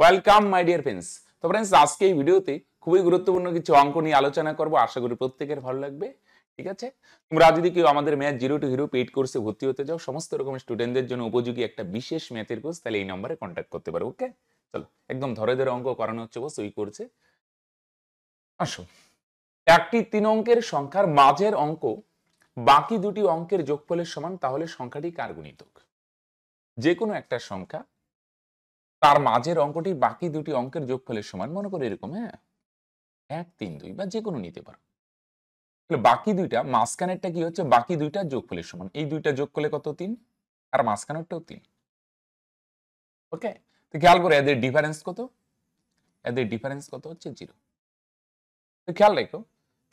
Welcome my dear friends তো friends আজকে এই ভিডিওতে খুবই গুরুত্বপূর্ণ কিছু অঙ্ক নিয়ে আলোচনা করবো আশা করি প্রত্যেকের ভালো লাগবে ঠিক আছে তোমরা যদি কেউ আমাদের math zero to hero paid কোর্সে ভর্তি হতে চাও সমস্ত রকম স্টুডেন্টদের জন্য উপযোগী একটা বিশেষ ম্যাথের কোর্স তাহলে এই নম্বরে কন্ট্যাক্ট করতে পারো ওকে চলো একদম ধরে ধরে অঙ্ক করানো হচ্ছে বস ওই করছে আসো একটি তিন অঙ্কের সংখ্যার মাঝের অঙ্ক বাকি দুটি অঙ্কের যোগফলের সমান তাহলে সংখ্যাটি কার গুণিতক যে কোনো একটা সংখ্যা তার মাঝের অঙ্কটি বাকি দুটি অঙ্কের যোগফলের সমান মনে করো এরকম হ্যাঁ এক তিন দুই বা যে কোনো নিতে পারো তাহলে বাকি দুইটা মাঝখানেরটা কি হচ্ছে বাকি দুইটা যোগফলের সমান এই দুইটা যোগ করলে কত তিন আর মাঝখানেরটাও তিন ওকে তো খেয়াল করো এদের ডিফারেন্স কত এদের ডিফারেন্স কত হচ্ছে জিরো তো খেয়াল রেখো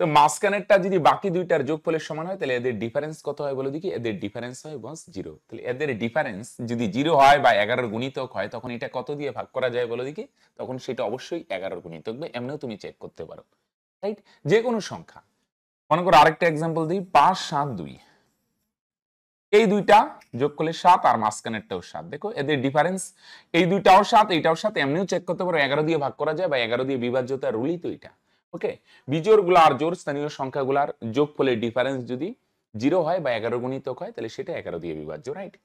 তো মাসকানেরটা যদি বাকি দুইটার যোগফলের সমান হয় তাহলে এদের ডিফারেন্স কত হয় বলে দেখি এদের ডিফারেন্স হয় বস জিরো তাহলে এদের ডিফারেন্স যদি জিরো হয় বা এগারোর গুণিতক হয় তখন এটা কত দিয়ে ভাগ করা যায় বলে দেখি তখন সেটা অবশ্যই এগারোর গুণিতক বা এমনিও তুমি চেক করতে পারো রাইট যে কোনো সংখ্যা মনে করো আরেকটা এক্সাম্পল দিই পাঁচ সাত দুই এই দুইটা যোগ করলে সাত আর মাসকানেরটাও সাত দেখো এদের ডিফারেন্স এই দুইটাও সাত এইটাও সাত এমনিও চেক করতে পারো এগারো দিয়ে ভাগ করা যায় বা এগারো দিয়ে বিভাজ্যতা রুলই তো এটা ওকে বিজোড়গুলো আর জোর স্থানীয় সংখ্যাগুলার যোগফলের ডিফারেন্স যদি জিরো হয় বা এগারো গুণিত হয় তাহলে সেটা এগারো দিয়ে বিভাজ্য রাইট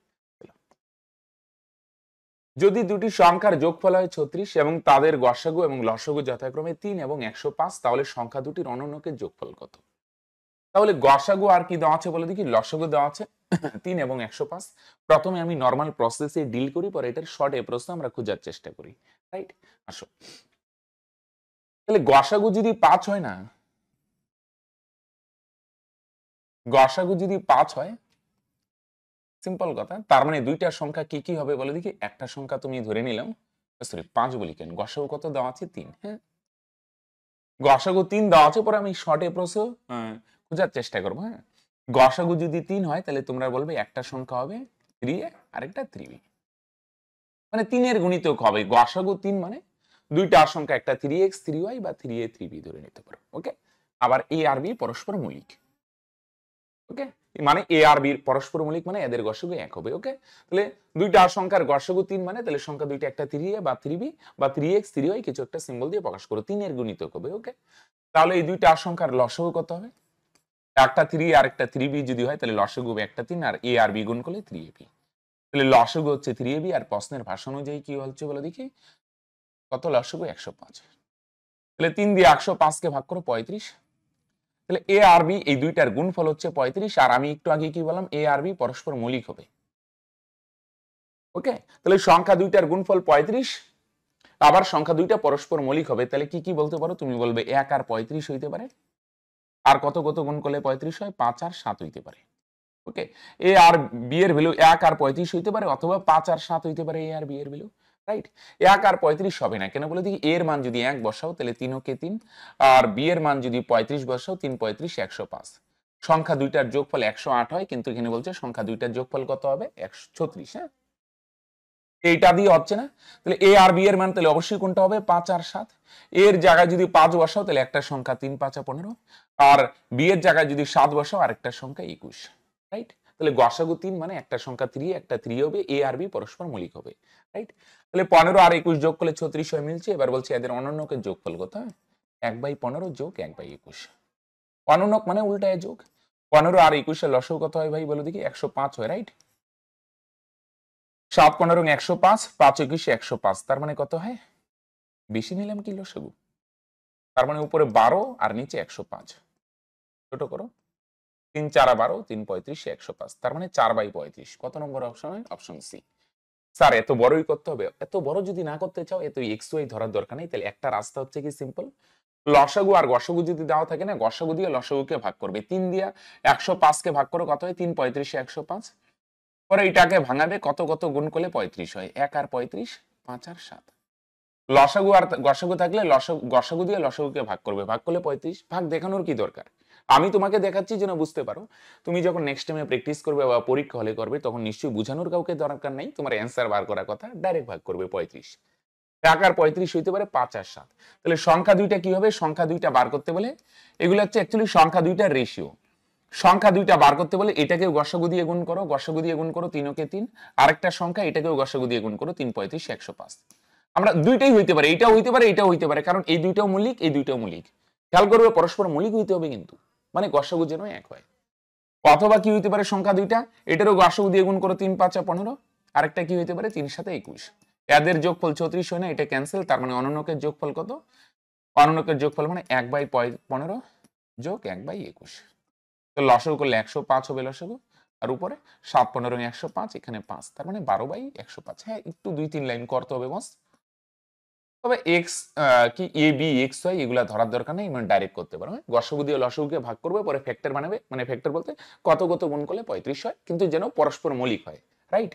যদি দুটি সংখ্যার যোগফল হয় ছত্রিশ এবং তাদের গসাগু এবং লসাগু যথাক্রমে তিন এবং একশো পাঁচ তাহলে সংখ্যা দুটির অনন্যকে যোগফল কত তাহলে গসাগু আর কি দেওয়া আছে বলে দেখি লসাগু দেওয়া আছে তিন এবং একশো পাঁচ প্রথমে আমি নর্মাল প্রসেসে ডিল করি পরে এটার শর্ট এ প্রশ্ন আমরা খোঁজার চেষ্টা করি রাইট আসো তাহলে গসাগু যদি পাঁচ হয় না গসাগু যদি পাঁচ হয় সিম্পল কথা তার মানে দুইটা সংখ্যা কি কি হবে বলে দেখি একটা সংখ্যা তুমি ধরে নিলাম সরি পাঁচ বলি কেন গসাগু কত দেওয়া আছে তিন হ্যাঁ গসাগু তিন দেওয়া আছে পরে আমি শর্টে প্রশ্ন খোঁজার চেষ্টা করবো হ্যাঁ গসাগু যদি তিন হয় তাহলে তোমরা বলবে একটা সংখ্যা হবে থ্রি এ আরেকটা থ্রি বি মানে তিনের গুণিতক হবে গসাগু তিন মানে দুইটা আশঙ্কা একটা থ্রি এক্স থ্রি ওয়াই বা থ্রি এ থ্রি বি ধরে নিতে পারো ওকে আবার এ আর বি পরস্পর মৌলিক ওকে মানে এ আর বির পরস্পর মৌলিক মানে এদের গসগু এক হবে ওকে তাহলে দুইটা আশঙ্কার গসগু তিন মানে তাহলে সংখ্যা দুইটা একটা থ্রি এ বা থ্রি বি বা থ্রি এক্স থ্রি ওয়াই কিছু একটা সিম্বল দিয়ে প্রকাশ করো তিনের গুণিত হবে ওকে তাহলে এই দুইটা আশঙ্কার লসগু কত হবে একটা থ্রি আর একটা থ্রি বি যদি হয় তাহলে লসগু হবে একটা তিন আর এ আর বি গুণ করলে থ্রি এ বি তাহলে লসগু হচ্ছে থ্রি এ বি আর প্রশ্নের ভাষা অনুযায়ী কি হচ্ছে বলে দেখি কত লসগু একশো পাঁচ তাহলে তিন দিয়ে একশো পাঁচকে ভাগ করো পঁয়ত্রিশ তাহলে এ আর বি এই দুইটার গুণ ফল হচ্ছে পঁয়ত্রিশ আর আমি একটু আগে কি বললাম এ আর বি পরস্পর মৌলিক হবে ওকে তাহলে সংখ্যা দুইটার গুণফল পঁয়ত্রিশ আবার সংখ্যা দুইটা পরস্পর মৌলিক হবে তাহলে কি কি বলতে পারো তুমি বলবে এক আর পঁয়ত্রিশ হইতে পারে আর কত কত গুণ করলে পঁয়ত্রিশ হয় পাঁচ আর সাত হইতে পারে ওকে এ আর বি এর ভ্যালু এক আর পঁয়ত্রিশ হইতে পারে অথবা পাঁচ আর সাত হইতে পারে এ আর বি এর ভ্যালু রাইট এক আর পঁয়ত্রিশ হবে না কেন বলে দিই এর মান যদি এক বসাও তাহলে তিন ওকে তিন আর বি এর মান যদি পঁয়ত্রিশ বসাও তিন পঁয়ত্রিশ একশো পাঁচ সংখ্যা দুইটার যোগফল একশো আট হয় কিন্তু এখানে বলছে সংখ্যা দুইটার যোগফল কত হবে একশো ছত্রিশ হ্যাঁ এইটা দিয়ে হচ্ছে না তাহলে এ আর বি এর মান তাহলে অবশ্যই কোনটা হবে পাঁচ আর সাত এর জায়গায় যদি পাঁচ বসাও তাহলে একটা সংখ্যা তিন পাঁচা পনেরো আর বি এর জায়গায় যদি সাত বসাও আরেকটা সংখ্যা একুশ রাইট তাহলে গসাগু তিন মানে একটা সংখ্যা থ্রি একটা থ্রি হবে এ আর বি পরস্পর মৌলিক হবে রাইট তাহলে পনেরো আর একুশ যোগ করলে ছত্রিশ হয়ে মিলছে এবার বলছে এদের অনন্যকের যোগফল কত এক বাই পনেরো যোগ এক বাই একুশ অনন্যক মানে উল্টায় যোগ পনেরো আর একুশে লসও কত হয় ভাই বলো দেখি একশো পাঁচ হয় রাইট সাত পনেরো একশো পাঁচ পাঁচ একুশে একশো পাঁচ তার মানে কত হয় বেশি নিলাম কি লসগু তার মানে উপরে বারো আর নিচে একশো পাঁচ ছোট করো তিন চার বারো তিন পঁয়ত্রিশ একশো পাঁচ তার মানে চার বাই পঁয়ত্রিশ কত নম্বর অপশন হয় অপশন সি স্যার এত বড়ই করতে হবে এত বড় যদি না করতে চাও এত এক্স ওয়াই ধরার দরকার নেই তাহলে একটা রাস্তা হচ্ছে কি সিম্পল লসাগু আর গসাগু যদি দেওয়া থাকে না গসাগু দিয়ে লসাগুকে ভাগ করবে তিন দিয়া একশো পাঁচকে ভাগ করে কত হয় তিন পঁয়ত্রিশে একশো পাঁচ পরে এটাকে ভাঙাবে কত কত গুণ করলে পঁয়ত্রিশ হয় এক আর পঁয়ত্রিশ পাঁচ আর সাত লসাগু আর গসাগু থাকলে লসাগু গসাগু দিয়ে লসাগুকে ভাগ করবে ভাগ করলে পঁয়ত্রিশ ভাগ দেখানোর কি দরকার আমি তোমাকে দেখাচ্ছি যেন বুঝতে পারো তুমি যখন নেক্সট টাইমে প্র্যাকটিস করবে বা পরীক্ষা হলে করবে তখন নিশ্চয়ই বোঝানোর কাউকে দরকার নাই তোমার অ্যান্সার বার করার কথা ডাইরেক্ট ভাগ করবে পঁয়ত্রিশ টাকার পঁয়ত্রিশ হইতে পারে পাঁচ আর সাত তাহলে সংখ্যা দুইটা কি হবে সংখ্যা দুইটা বার করতে বলে এগুলো হচ্ছে অ্যাকচুয়ালি সংখ্যা দুইটা রেশিও সংখ্যা দুইটা বার করতে বলে এটাকেও গসাগু দিয়ে গুণ করো গসাগু দিয়ে গুণ করো তিনকে তিন আরেকটা সংখ্যা এটাকেও গসাগু দিয়ে গুণ করো তিন পঁয়ত্রিশ একশো পাঁচ আমরা দুইটাই হইতে পারে এটাও হইতে পারে এটাও হইতে পারে কারণ এই দুইটাও মৌলিক এই দুইটাও মৌলিক খেয়াল করবে পরস্পর মৌলিক হইতে হবে কিন্তু মানে গসাগু যেন এক হয় অথবা কি হইতে পারে সংখ্যা দুইটা এটারও গসাগু দিয়ে গুণ করো তিন পাঁচা পনেরো আরেকটা কি হইতে পারে তিন সাথে একুশ এদের যোগফল চৌত্রিশ হয় না এটা ক্যান্সেল তার মানে অননকের যোগফল কত অননকের যোগফল মানে এক বাই পনেরো যোগ এক বাই একুশ তো লসগু করলে একশো পাঁচ হবে লসগু আর উপরে সাত পনেরো একশো পাঁচ এখানে পাঁচ তার মানে বারো বাই একশো পাঁচ হ্যাঁ একটু দুই তিন লাইন করতে হবে বস তবে এক্স কি এ বি এক্স ওয়াই এগুলো ধরার দরকার নেই মানে ডাইরেক্ট করতে পারো হ্যাঁ? গসবু দিয়ে লসবুকে ভাগ করবে পরে ফ্যাক্টর বানাবে মানে ফ্যাক্টর বলতে কত কত গুণ করলে পঁয়ত্রিশ হয় কিন্তু যেন পরস্পর মৌলিক হয় রাইট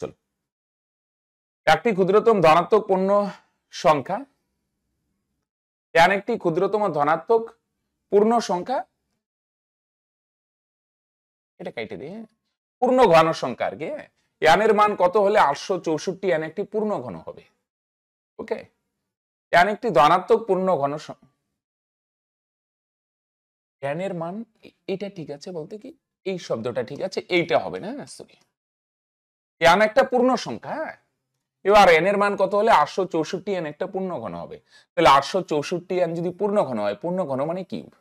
চলো একটি ক্ষুদ্রতম ধনাত্মক পূর্ণ সংখ্যা এন একটি ক্ষুদ্রতম ধনাত্মক পূর্ণ সংখ্যা এটা কাইটে দিয়ে হ্যাঁ? পূর্ণ ঘন সংখ্যা আর কি হ্যাঁ? এর মান কত হলে আটশো চৌষট্টি এন একটি পূর্ণ ঘন হবে ওকে ট্যান একটি ধনাত্মক পূর্ণ ঘনসং ট্যানের মান এটা ঠিক আছে বলতে কি এই শব্দটা ঠিক আছে এইটা হবে না সরি ট্যান একটা পূর্ণ সংখ্যা হ্যাঁ এবার এন এর মান কত হলে আটশো চৌষট্টি এন একটা পূর্ণ ঘন হবে তাহলে আটশো চৌষট্টি এন যদি পূর্ণ ঘন হয় পূর্ণ ঘন মানে কিউব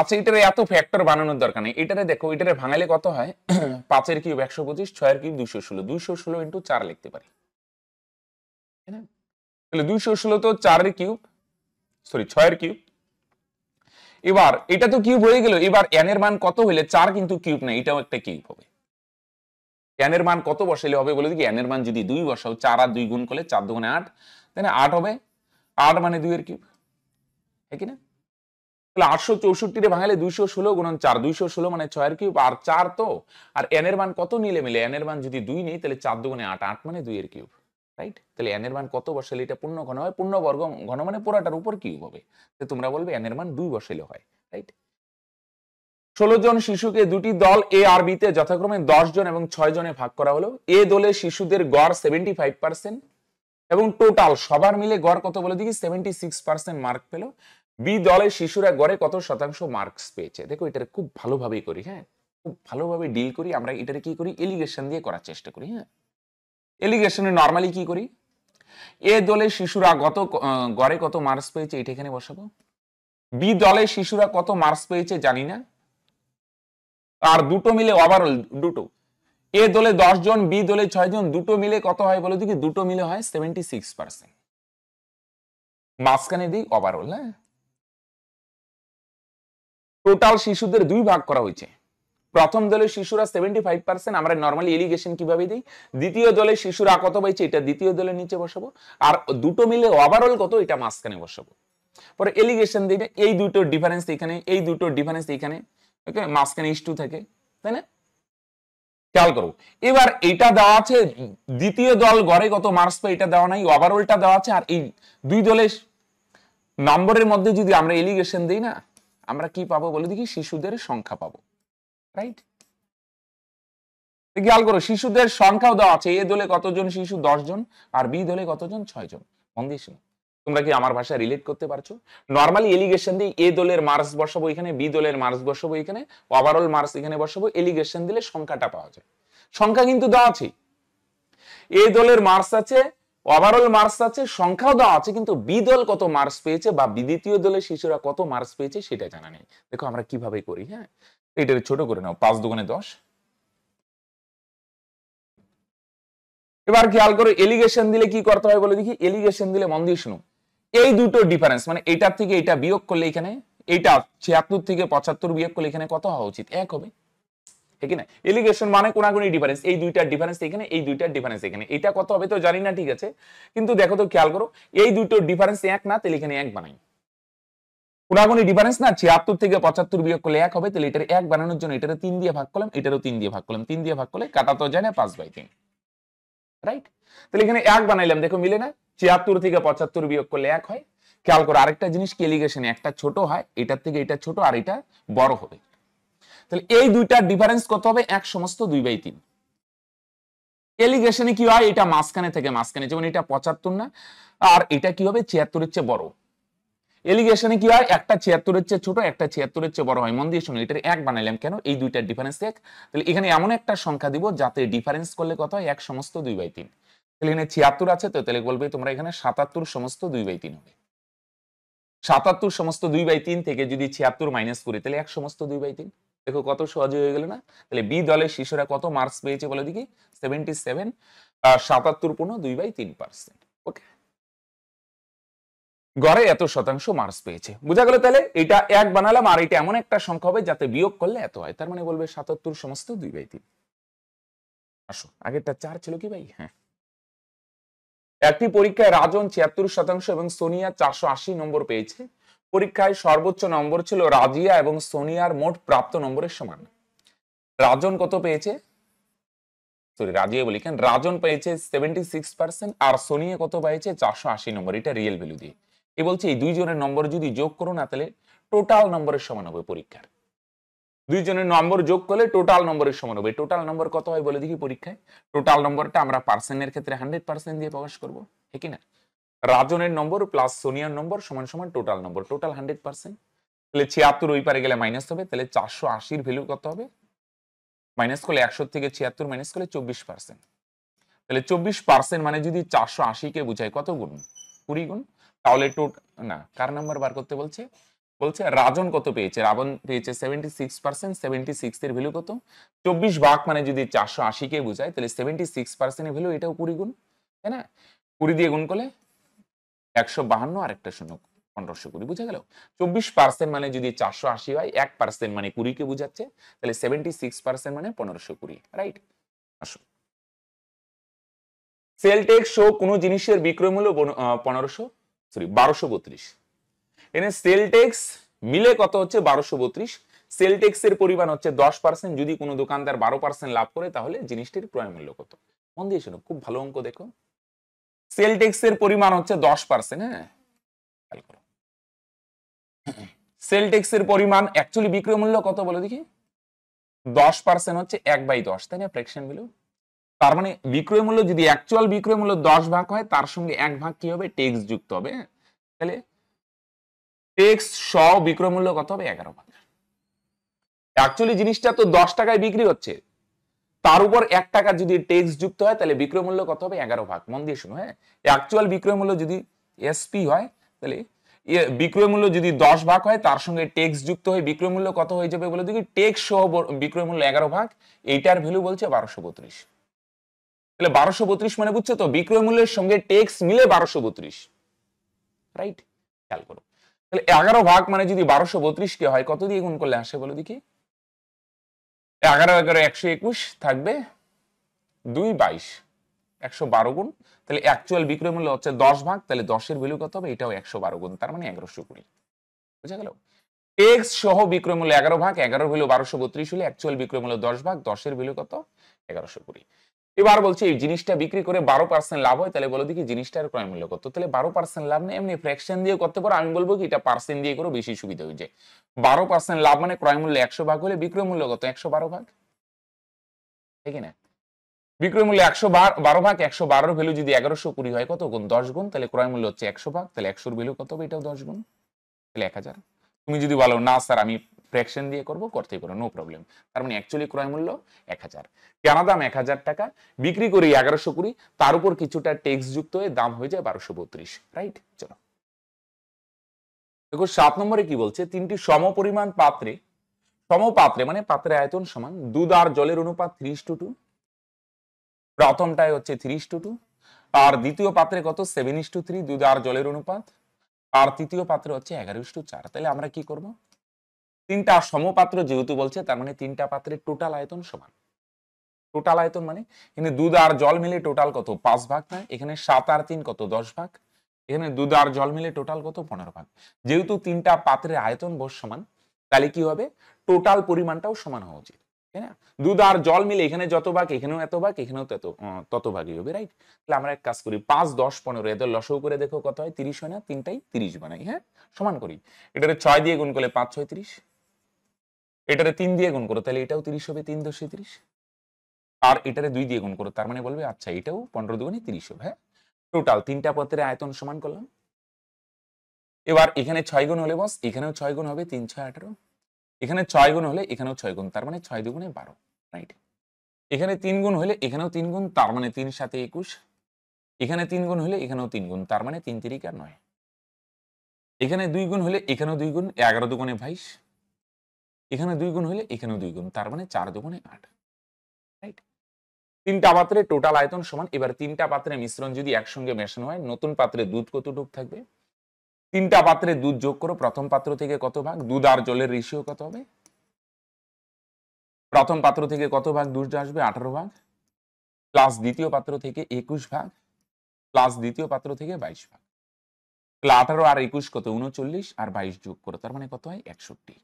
আচ্ছা এটারে এত ফ্যাক্টর বানানোর দরকার নেই এটারে দেখো এটারে ভাঙালে কত হয় পাঁচের কিউব একশো পঁচিশ ছয়ের কিউব দুশো ষোলো দুশো ষোলো ইন্টু চার লিখতে পারি তাহলে দুইশো ষোলো তো চারের কিউব সরি ছয়ের কিউব এবার এটা তো কিউব হয়ে গেল এবার এন এর মান কত হলে চার কিন্তু কিউব না এটাও একটা কিউব হবে এন এর মান কত বসাইলে হবে বলে দেখি এন এর মান যদি দুই বসাও চার আর দুই গুণ করলে চার দুগুণে আট তাহলে আট হবে আট মানে দুইয়ের কিউব হ্যাঁ কি না তাহলে আটশো চৌষট্টি রে ভাঙালে দুইশো ষোলো গুণন চার দুইশো ষোলো মানে ছয়ের কিউব আর চার তো আর এন এর মান কত নিলে মিলে এন এর মান যদি দুই নেই তাহলে চার দুগুণে আট আট মানে দুইয়ের কিউব রাইট তাহলে এন এর মান কত বসালে এটা পূর্ণ ঘন হয় পূর্ণ বর্গ ঘন মানে পুরাটার উপর কি হবে তো তোমরা বলবে এন এর মান দুই বসালে হয় রাইট ষোলো জন শিশুকে দুটি দল এ আর বিতে যথাক্রমে দশ জন এবং ছয় জনে ভাগ করা হলো এ দলে শিশুদের গড় সেভেন্টি ফাইভ পার্সেন্ট এবং টোটাল সবার মিলে গড় কত বলে দেখি সেভেন্টি সিক্স পার্সেন্ট মার্ক পেল বি দলে শিশুরা গড়ে কত শতাংশ মার্কস পেয়েছে দেখো এটা খুব ভালোভাবেই করি হ্যাঁ খুব ভালোভাবে ডিল করি আমরা এটারে কি করি এলিগেশন দিয়ে করার চেষ্টা করি হ্যাঁ এলিগেশনে নর্মালি কি করি এ দলে শিশুরা গত গড়ে কত মার্কস পেয়েছে এটা এখানে বসাবো বি দলে শিশুরা কত মার্কস পেয়েছে জানি না আর দুটো মিলে ওভারঅল দুটো এ দলে দশ জন বি দলে ছয় জন দুটো মিলে কত হয় বলো দেখি দুটো মিলে হয় সেভেন্টি সিক্স পার্সেন্ট মাঝখানে দিই ওভারঅল হ্যাঁ টোটাল শিশুদের দুই ভাগ করা হয়েছে প্রথম দলের শিশুরা সেভেন্টি ফাইভ পার্সেন্ট আমরা নর্মালি এলিগেশন কিভাবে দিই দ্বিতীয় দলের শিশুরা কত পাইছে এটা দ্বিতীয় দলের নিচে বসাবো আর দুটো মিলে ওভারঅল কত এটা মাঝখানে বসাবো পরে এলিগেশন দিবে এই দুটোর ডিফারেন্স এখানে এই দুটোর ডিফারেন্স এখানে ওকে মাঝখানে ইস্টু থাকে তাই না খেয়াল করো এবার এটা দেওয়া আছে দ্বিতীয় দল গড়ে কত মার্কস পাই এটা দেওয়া নাই ওভারঅলটা দেওয়া আছে আর এই দুই দলের নম্বরের মধ্যে যদি আমরা এলিগেশন দিই না আমরা কি পাবো বলে দেখি শিশুদের সংখ্যা পাবো রাইট খেয়াল করো শিশুদের সংখ্যাও দেওয়া আছে এ দলে কতজন শিশু জন আর বি দলে কতজন ছয়জন মন দিয়ে শোনো তোমরা কি আমার ভাষায় রিলেট করতে পারছো নর্মালি এলিগেশন দিয়ে এ দলের মার্কস বসাবো এখানে বি দলের মার্কস বসাবো এখানে ওভারঅল মার্কস এখানে বসাবো এলিগেশন দিলে সংখ্যাটা পাওয়া যায় সংখ্যা কিন্তু দেওয়া আছে এ দলের মার্কস আছে ওভারঅল মার্কস আছে সংখ্যাও দেওয়া আছে কিন্তু বি দল কত মার্কস পেয়েছে বা বিদ্বিতীয় দলের শিশুরা কত মার্কস পেয়েছে সেটা জানা নেই দেখো আমরা কিভাবে করি হ্যাঁ এটাকে ছোট করে নাও পাঁচ দোকানে দশ এবার খেয়াল করো এলিগেশন দিলে কি করতে হয় বলে দেখি এলিগেশন দিলে মন দিয়ে শুনো এই দুটো ডিফারেন্স মানে এটার থেকে এটা বিয়োগ করলে এখানে এটা ছিয়াত্তর থেকে পঁচাত্তর বিয়োগ করলে এখানে কত হওয়া উচিত এক হবে ঠিক না এলিগেশন মানে কোনাগুনি ডিফারেন্স এই দুইটার ডিফারেন্স এখানে এই দুইটার ডিফারেন্স এখানে এটা কত হবে তো জানি না ঠিক আছে কিন্তু দেখো তো খেয়াল করো এই দুটো ডিফারেন্স এক না তাহলে এখানে এক বানাই গুণাগুণি ডিফারেন্স না ছিয়াত্তর থেকে পঁচাত্তর বিয়োগ করলে এক হবে তাহলে এটার এক বানানোর জন্য এটারও তিন দিয়ে ভাগ করলাম এটারও তিন দিয়ে ভাগ করলাম তিন দিয়ে ভাগ করলে কাটা তো জানে পাঁচ বাই তিন রাইট তাহলে এখানে এক বানাইলাম দেখো মিলে না ছিয়াত্তর থেকে পঁচাত্তর বিয়োগ করলে এক হয় খেয়াল করো আরেকটা জিনিস কি এলিগেশনে একটা ছোট হয় এটার থেকে এটা ছোট আর এটা বড় হবে তাহলে এই দুইটার ডিফারেন্স কত হবে এক সমস্ত দুই বাই তিন এলিগেশনে কি হয় এটা মাঝখানে থেকে মাঝখানে যেমন এটা পঁচাত্তর না আর এটা কি হবে ছিয়াত্তরের চেয়ে বড় এলিগেশনে কি হয় একটা ছিয়াত্তরের চেয়ে ছোট একটা ছিয়াত্তরের চেয়ে বড় হয় মন দিয়ে শুনে এটার এক বানাইলাম কেন এই দুইটার ডিফারেন্স এক তাহলে এখানে এমন একটা সংখ্যা দিব যাতে ডিফারেন্স করলে কত হয় এক সমস্ত দুই বাই তিন তাহলে এখানে ছিয়াত্তর আছে তো তাহলে বলবে তোমরা এখানে সাতাত্তর সমস্ত দুই বাই তিন হবে সাতাত্তর সমস্ত দুই বাই তিন থেকে যদি ছিয়াত্তর মাইনাস করি তাহলে এক সমস্ত দুই বাই তিন দেখো কত সহজ হয়ে গেল না তাহলে বি দলের শিশুরা কত মার্কস পেয়েছে বলে দেখি সেভেন্টি সেভেন সাতাত্তর পনেরো দুই বাই তিন পার্সেন্ট ওকে গড়ে এত শতাংশ মার্কস পেয়েছে বোঝা গেল তাহলে এটা এক বানালাম আর এটা এমন একটা সংখ্যা হবে যাতে বিয়োগ করলে এত হয় তার মানে বলবে সাতাত্তর সমস্ত দুই বাই তিন আসো আগেরটা চার ছিল কি ভাই হ্যাঁ একটি পরীক্ষায় রাজন ছিয়াত্তর শতাংশ এবং সোনিয়া চারশো আশি নম্বর পেয়েছে পরীক্ষায় সর্বোচ্চ নম্বর ছিল রাজিয়া এবং সোনিয়ার মোট প্রাপ্ত নম্বরের সমান রাজন কত পেয়েছে সরি রাজিয়া বলি কেন রাজন পেয়েছে সেভেন্টি সিক্স পার্সেন্ট আর সোনিয়া কত পেয়েছে চারশো আশি নম্বর এটা রিয়েল ভ্যালু দিয়ে এ বলছে এই দুইজনের নম্বর যদি যোগ করো না তাহলে টোটাল নম্বরের সমান হবে পরীক্ষার দুইজনের নম্বর যোগ করলে টোটাল নম্বরের সমান হবে টোটাল নম্বর কত হয় বলে দেখি পরীক্ষায় টোটাল নম্বরটা আমরা পার্সেন্টের ক্ষেত্রে হান্ড্রেড পার্সেন্ট দিয়ে প্রকাশ করবো ঠিক না রাজনের নম্বর প্লাস সোনিয়ার নম্বর সমান সমান total number total hundred percent তাহলে ছিয়াত্তর ওই পারে গেলে মাইনাস হবে তাহলে চারশো আশির ভ্যালু কত হবে মাইনাস করলে একশো থেকে ছিয়াত্তর মাইনাস করলে চব্বিশ পার্সেন্ট তাহলে চব্বিশ পার্সেন্ট মানে যদি চারশো আশিকে বোঝায় কত গুণ কুড়ি গুণ তাহলে টু না কার নাম্বার বার করতে বলছে বলছে রাজন কত পেয়েছে রাবণ পেয়েছে seventy six percent seventy six এর ভ্যালু কত চব্বিশ ভাগ মানে যদি চারশো আশিকে বোঝায় তাহলে সেভেন্টি সিক্স পার্সেন্টের ভ্যালু এটাও কুড়ি গুণ তাই না কুড়ি দিয়ে গুণ করলে একশো বাহান্ন আর একটা শূন্য পনেরোশো কুড়ি বুঝে গেল চব্বিশ পার্সেন্ট মানে যদি চারশো আশি হয় এক পার্সেন্ট মানে কুড়িকে বোঝাচ্ছে তাহলে সেভেন্টি সিক্স পার্সেন্ট মানে পনেরোশো কুড়ি রাইট আসুন সেল টেক শো কোনো জিনিসের বিক্রয় মূল্য পনেরোশো সরি বারোশো বত্রিশ এনে সেলটেক্স মিলে কত হচ্ছে বারোশো বত্রিশ এর পরিমাণ হচ্ছে দশ পার্সেন্ট যদি কোনো দোকানদার বারো পার্সেন্ট লাভ করে তাহলে জিনিসটির ক্রয় মূল্য কত মন দিয়ে শোনো খুব ভালো অঙ্ক দেখো এর পরিমাণ হচ্ছে দশ পার্সেন্ট হ্যাঁ খেয়াল করো সেলটেক্সের পরিমাণ অ্যাকচুয়ালি বিক্রয় মূল্য কত বলো দেখি দশ পার্সেন্ট হচ্ছে এক বাই দশ তাই না ফ্লেকশন গুলো তার মানে বিক্রয় মূল্য যদি অ্যাকচুয়াল বিক্রয় মূল্য দশ ভাগ হয় তার সঙ্গে এক ভাগ কি হবে টেক্স যুক্ত হবে হ্যাঁ? তাহলে টেক্স স বিক্রয় মূল্য কত হবে এগারো ভাগ অ্যাকচুয়ালি জিনিসটা তো দশ টাকায় বিক্রি হচ্ছে তার উপর এক টাকা যদি টেক্স যুক্ত হয় তাহলে বিক্রয় মূল্য কত হবে এগারো ভাগ মন দিয়ে শুনো হ্যাঁ অ্যাকচুয়াল বিক্রয় মূল্য যদি এসপি হয় তাহলে বিক্রয় মূল্য যদি দশ ভাগ হয় তার সঙ্গে টেক্স যুক্ত হয়ে বিক্রয় মূল্য কত হয়ে যাবে বলে দেখি টেক্স সহ বিক্রয় মূল্য এগারো ভাগ এইটার ভ্যালু বলছে বারোশো বত্রিশ তাহলে বারোশো বত্রিশ মানে বুঝছো তো বিক্রয় মূল্যের সঙ্গে টেক্স মিলে বারোশো বত্রিশ রাইট খেয়াল করো তাহলে এগারো ভাগ মানে যদি বারোশো কে হয় কত দিয়ে গুণ করলে আসে বলো দেখি এগারো এগারো একশো একুশ থাকবে দুই বাইশ একশো বারো গুণ তাহলে অ্যাকচুয়াল বিক্রয় মূল্য হচ্ছে দশ ভাগ তাহলে দশের ভ্যালু কত হবে এটাও একশো বারো গুণ তার মানে এগারোশো কুড়ি বুঝা গেল টেক্স সহ বিক্রয় মূল্য এগারো ভাগ এগারো ভ্যালু বারোশো বত্রিশ হলে অ্যাকচুয়াল বিক্রয় মূল্য দশ ভাগ দশের ভ্যালু কত এগারোশো কুড়ি এবার বলছে এই জিনিসটা বিক্রি করে বারো পার্সেন্ট লাভ হয় তাহলে বলো দেখি জিনিসটার ক্রয় মূল্য কত তাহলে বারো পার্সেন্ট লাভ নেই এমনি ফ্র্যাকশন দিয়ে করতে পারো আমি বলবো কি এটা পার্সেন্ট দিয়ে করো বেশি সুবিধা হয়ে যায় বারো পার্সেন্ট লাভ মানে ক্রয় মূল্য একশো ভাগ হলে বিক্রয় মূল্য কত একশো বারো ভাগ ঠিক না বিক্রয় মূল্য একশো বারো ভাগ একশো বারোর ভ্যালু যদি এগারোশো কুড়ি হয় কত গুণ দশ গুণ তাহলে ক্রয় মূল্য হচ্ছে একশো ভাগ তাহলে একশোর ভ্যালু কত হবে এটাও দশ গুণ তাহলে এক হাজার তুমি যদি বলো না স্যার আমি ফ্র্যাকশন দিয়ে করব করতে করো নো প্রবলেম তার মানে অ্যাকচুয়ালি ক্রয় মূল্য এক হাজার কেনা দাম এক হাজার টাকা বিক্রি করি এগারোশো কুড়ি তার উপর কিছুটা ট্যাক্স যুক্ত হয়ে দাম হয়ে যায় বারোশো বত্রিশ রাইট চলো দেখো সাত নম্বরে কি বলছে তিনটি সমপরিমাণ পাত্রে সমপাত্রে মানে পাত্রের আয়তন সমান দুধ আর জলের অনুপাত থ্রি টু টু প্রথমটায় হচ্ছে থ্রি টু টু আর দ্বিতীয় পাত্রে কত সেভেন ইস টু থ্রি দুধ আর জলের অনুপাত আর তৃতীয় পাত্রে হচ্ছে এগারো ইস টু চার তাহলে আমরা কি করবো তিনটা সমপাত্র যেহেতু বলছে তার মানে তিনটা পাত্রের টোটাল আয়তন সমান টোটাল আয়তন মানে এখানে দুধ আর জল মিলে টোটাল কত পাঁচ ভাগ না এখানে সাত আর তিন কত দশ ভাগ এখানে দুধ আর জল মিলে টোটাল কত পনেরো ভাগ যেহেতু তিনটা পাত্রের আয়তন বস সমান তাহলে কি হবে টোটাল পরিমাণটাও সমান হওয়া উচিত তাই না দুধ আর জল মিলে এখানে যত ভাগ এখানেও এত ভাগ এখানেও তত তত ভাগই হবে রাইট তাহলে আমরা এক কাজ করি পাঁচ দশ পনেরো এদের লসও করে দেখো কত হয় তিরিশ হয় না তিনটাই তিরিশ বানাই হ্যাঁ সমান করি এটাকে ছয় দিয়ে গুণ করলে পাঁচ ছয় তিরিশ এটারে তিন দিয়ে গুণ করো তাহলে এটাও তিরিশ হবে তিন দশে তিরিশ আর এটারে দুই দিয়ে গুণ করো তার মানে বলবে আচ্ছা এটাও পনেরো দুগুণে তিরিশ হবে হ্যাঁ টোটাল তিনটা পথের আয়তন সমান করলাম এবার এখানে ছয় গুণ হলে বস এখানেও ছয় গুণ হবে তিন ছয় আঠারো এখানে ছয় গুণ হলে এখানেও ছয় গুণ তার মানে ছয় দুগুণে বারো রাইট এখানে তিন গুণ হলে এখানেও তিন গুণ তার মানে তিন সাথে একুশ এখানে তিন গুণ হলে এখানেও তিন গুণ তার মানে তিন তিরিকা নয় এখানে দুই গুণ হলে এখানেও দুই গুণ এগারো দুগুণে বাইশ এখানে দুই গুণ হলে এখানে দুই গুণ তার মানে চার দুগুণে আট রাইট তিনটা পাত্রে টোটাল আয়তন সমান এবার তিনটা পাত্রে মিশ্রণ যদি একসঙ্গে মেশানো হয় নতুন পাত্রে দুধ কতটুক থাকবে তিনটা পাত্রে দুধ যোগ করো প্রথম পাত্র থেকে কত ভাগ দুধ আর জলের রেশিও কত হবে প্রথম পাত্র থেকে কত ভাগ দুধ আসবে আঠারো ভাগ প্লাস দ্বিতীয় পাত্র থেকে একুশ ভাগ প্লাস দ্বিতীয় পাত্র থেকে বাইশ ভাগ আঠারো আর একুশ কত উনচল্লিশ আর বাইশ যোগ করো তার মানে কত হয় একষট্টি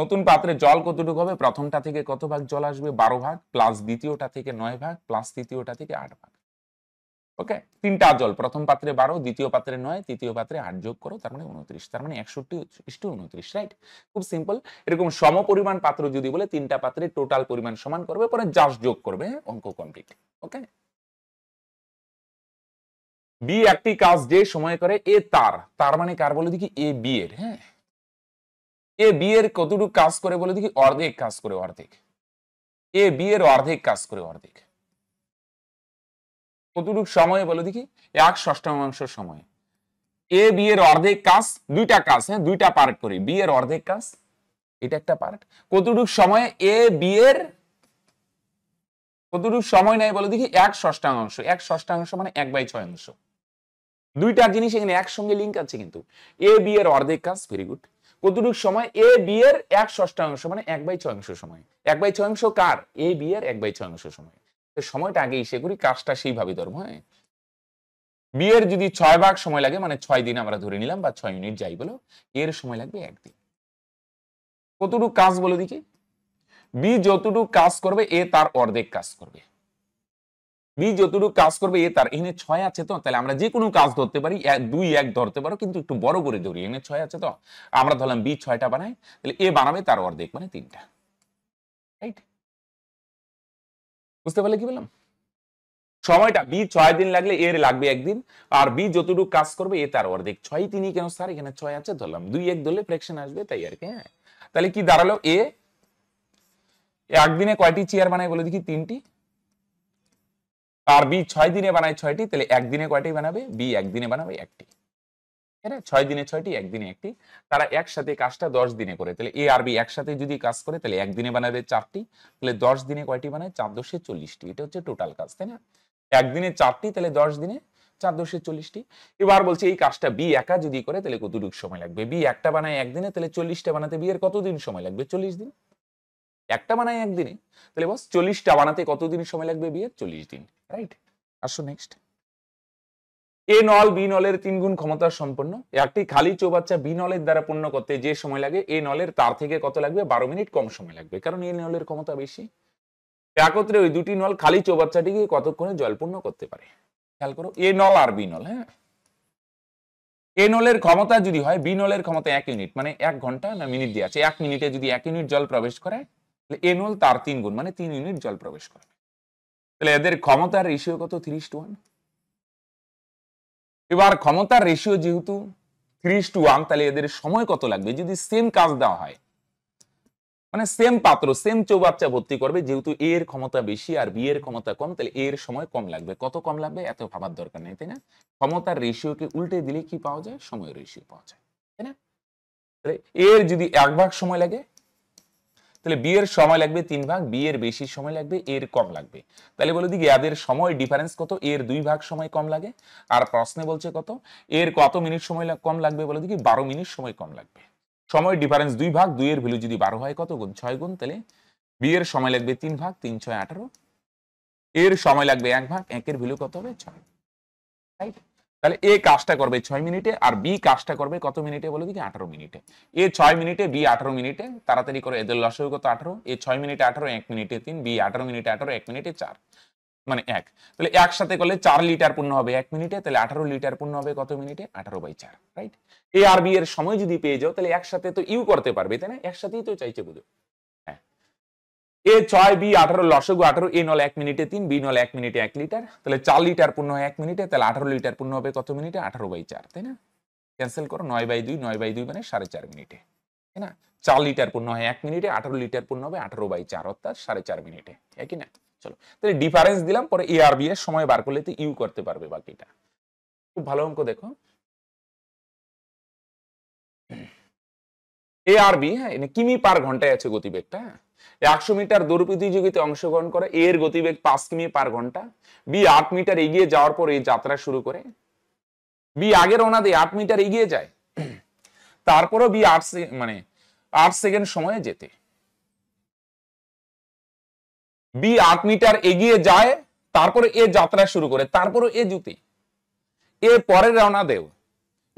নতুন পাত্রে জল কতটুকু হবে প্রথমটা থেকে কত ভাগ জল আসবে বারো ভাগ প্লাস দ্বিতীয়টা থেকে নয় ভাগ প্লাস তৃতীয়টা থেকে আট ভাগ ওকে তিনটা জল প্রথম পাত্রে বারো দ্বিতীয় পাত্রে নয় তৃতীয় পাত্রে আট যোগ করো তার মানে উনত্রিশ তার মানে একষট্টি ইস্টু উনত্রিশ রাইট খুব সিম্পল এরকম সম পরিমাণ পাত্র যদি বলে তিনটা পাত্রে টোটাল পরিমাণ সমান করবে পরে জাস্ট যোগ করবে হ্যাঁ, অঙ্ক কমপ্লিট ওকে বি একটি কাজ যে সময় করে এ তার তার মানে কার বলে দেখি এ বি এর হ্যাঁ এ বি এর কতটুকু কাজ করে বলে দেখি অর্ধেক কাজ করে অর্ধেক এ বি এর অর্ধেক কাজ করে অর্ধেক কতটুকু সময়ে বলে দেখি এক ষষ্ঠাংশ সময়ে এ বি এর অর্ধেক কাজ দুইটা কাজ হ্যাঁ দুইটা পার্ট করি বি এর অর্ধেক কাজ এটা একটা পার্ট কতটুক সময়ে এ বি এর কতটুক সময় নেয় বলে দেখি এক ষষ্ঠাংশ এক ষষ্ঠাংশ মানে এক বাই ছয় অংশ দুইটা জিনিস এখানে একসঙ্গে লিঙ্ক আছে কিন্তু এ বি এর অর্ধেক কাজ ভেরি গুড কতটুকু সময় এ বি এর এক ষষ্ঠাংশ মানে এক বাই ছয় অংশ সময় এক বাই ছয় অংশ কার এ বি এর এক বাই ছয় অংশ সময় তো সময়টা আগে ইসে করি কাজটা সেইভাবে ধরবো হ্যাঁ বি এর যদি ছয় ভাগ সময় লাগে মানে ছয় দিন আমরা ধরে নিলাম বা ছয় ইউনিট যাই বলো এর সময় লাগবে একদিন কতটুকু কাজ বলো দেখি বি যতটুকু কাজ করবে এ তার অর্ধেক কাজ করবে বি যতটুকু কাজ করবে এ তার এনে ছয় আছে তো তাহলে আমরা যে কোনো কাজ ধরতে পারি দুই এক ধরতে পারো কিন্তু একটু বড় করে ধরি এনে ছয় আছে তো আমরা ধরলাম বি ছয়টা বানাই তাহলে এ বানাবে তার অর্ধেক মানে তিনটা রাইট বুঝতে পারলে কি বললাম সময়টা বি ছয় দিন লাগলে এর লাগবে একদিন আর বি যতটুকু কাজ করবে এ তার অর্ধেক ছয় তিনি কেন স্যার এখানে ছয় আছে ধরলাম দুই এক ধরলে ফ্র্যাকশন আসবে তাই আর কি হ্যাঁ তাহলে কি দাঁড়ালো এ একদিনে কয়টি চেয়ার বানায় বলে দেখি তিনটি আর বি ছয় দিনে বানায় ছয়টি তাহলে একদিনে কয়টি বানাবে বি একদিনে বানাবে একটি হ্যাঁ ছয় দিনে ছয়টি একদিনে একটি তারা একসাথে কাজটা দশ দিনে করে তাহলে এ আর বি একসাথে যদি কাজ করে তাহলে একদিনে বানাবে চারটি তাহলে দশ দিনে কয়টি বানায় চার দশে চল্লিশটি এটা হচ্ছে টোটাল কাজ তাই না একদিনে চারটি তাহলে দশ দিনে চার দশে চল্লিশটি এবার বলছি এই কাজটা বি একা যদি করে তাহলে কতটুকু সময় লাগবে বি একটা বানায় একদিনে তাহলে চল্লিশটা বানাতে বিয়ের কতদিন সময় লাগবে চল্লিশ দিন একটা বানাই একদিনে তাহলে বস চল্লিশটা বানাতে কতদিন সময় লাগবে বিয়ের চল্লিশ দিন রাইট আসো নেক্সট এ নল বি নলের তিন গুণ ক্ষমতা সম্পন্ন একটি খালি চৌবাচ্চা বি নলের দ্বারা পূর্ণ করতে যে সময় লাগে এ নলের তার থেকে কত লাগবে বারো মিনিট কম সময় লাগবে কারণ এ নলের ক্ষমতা বেশি একত্রে ওই দুটি নল খালি চৌবাচ্চাটিকে কতক্ষণে জল পূর্ণ করতে পারে খেয়াল করো এ নল আর বি নল হ্যাঁ এ নলের ক্ষমতা যদি হয় বি নলের ক্ষমতা এক ইউনিট মানে এক ঘন্টা না মিনিট দিয়ে আছে এক মিনিটে যদি এক ইউনিট জল প্রবেশ করে এন হল তার তিন গুণ মানে তিন ইউনিট জল প্রবেশ করবে তাহলে এদের ক্ষমতার রেশিও কত থ্রিস টু ওয়ান এবার ক্ষমতার রেশিও যেহেতু থ্রিস টু ওয়ান তাহলে এদের সময় কত লাগবে যদি সেম কাজ দেওয়া হয় মানে সেম পাত্র সেম চৌবাচ্চা ভর্তি করবে যেহেতু এ এর ক্ষমতা বেশি আর বি এর ক্ষমতা কম তাহলে এ এর সময় কম লাগবে কত কম লাগবে এত ভাবার দরকার নেই তাই না ক্ষমতার রেশিওকে উল্টে দিলে কি পাওয়া যায় সময় রেশিও পাওয়া যায় তাই না তাহলে এর যদি এক ভাগ সময় লাগে তাহলে বি এর সময় লাগবে তিন ভাগ বি এর বেশি সময় লাগবে এর কম লাগবে তাহলে বলে দিকে এদের সময় ডিফারেন্স কত এর দুই ভাগ সময় কম লাগে আর প্রশ্নে বলছে কত এর কত মিনিট সময় কম লাগবে বলে দিকে বারো মিনিট সময় কম লাগবে সময় ডিফারেন্স দুই ভাগ দুই এর ভ্যালু যদি বারো হয় কত গুণ ছয় গুণ তাহলে বি এর সময় লাগবে তিন ভাগ তিন ছয় আঠারো এর সময় লাগবে এক ভাগ একের ভ্যালু কত হবে ছয় রাইট তাহলে এ কাজটা করবে ছয় মিনিটে আর বি কাজটা করবে কত মিনিটে বলে দিকে আঠারো মিনিটে এ ছয় মিনিটে বি আঠারো মিনিটে তাড়াতাড়ি করে এদের লসই কত আঠারো এ ছয় মিনিটে আঠারো এক মিনিটে তিন বি আঠারো মিনিটে আঠারো এক মিনিটে চার মানে এক তাহলে একসাথে করলে চার লিটার পূর্ণ হবে এক মিনিটে তাহলে আঠারো লিটার পূর্ণ হবে কত মিনিটে আঠারো বাই চার রাইট এ আর বি এর সময় যদি পেয়ে যাও তাহলে একসাথে তো ইউ করতে পারবে তাই না একসাথেই তো চাইছে বুঝো এ ছয় বি আঠারো লসগু আঠারো এ নল এক মিনিটে তিন বি নল এক মিনিটে এক লিটার তাহলে চার লিটার পূর্ণ হয় এক মিনিটে তাহলে আঠারো লিটার পূর্ণ হবে কত মিনিটে আঠারো বাই চার তাই না ক্যান্সেল করো নয় বাই দুই নয় বাই দুই মানে সাড়ে চার মিনিটে তাই না চার লিটার পূর্ণ হয় এক মিনিটে আঠারো লিটার পূর্ণ হবে আঠারো বাই চার অর্থাৎ সাড়ে চার মিনিটে একই না চলো তাহলে ডিফারেন্স দিলাম পরে এ আর বি এর সময় বার করলে তো ইউ করতে পারবে বাকিটা খুব ভালো অঙ্ক দেখো এ আর বি হ্যাঁ কিমি পার ঘন্টায় আছে গতিবেগটা হ্যাঁ একশো মিটার দৌড় প্রতিযোগিতা অংশগ্রহণ করে এ এর গতিবেগ পাঁচ কিমি পার ঘন্টা বি আট মিটার এগিয়ে যাওয়ার পর এই যাত্রা শুরু করে বি আগের ওনাদে আট মিটার এগিয়ে যায় তারপরও বি আট মানে আট সেকেন্ড সময়ে যেতে বি আট মিটার এগিয়ে যায় তারপরে এ যাত্রা শুরু করে তারপরও এ জুতি এ পরে রওনা দেও